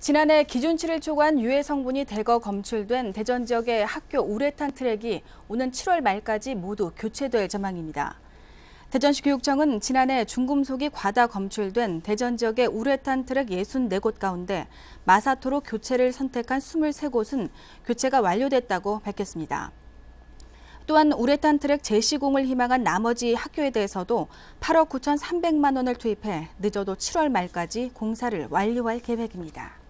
지난해 기준치를 초과한 유해 성분이 대거 검출된 대전 지역의 학교 우레탄 트랙이 오는 7월 말까지 모두 교체될 전망입니다. 대전시 교육청은 지난해 중금속이 과다 검출된 대전 지역의 우레탄 트랙 64곳 가운데 마사토로 교체를 선택한 23곳은 교체가 완료됐다고 밝혔습니다. 또한 우레탄 트랙 재시공을 희망한 나머지 학교에 대해서도 8억 9,300만 원을 투입해 늦어도 7월 말까지 공사를 완료할 계획입니다.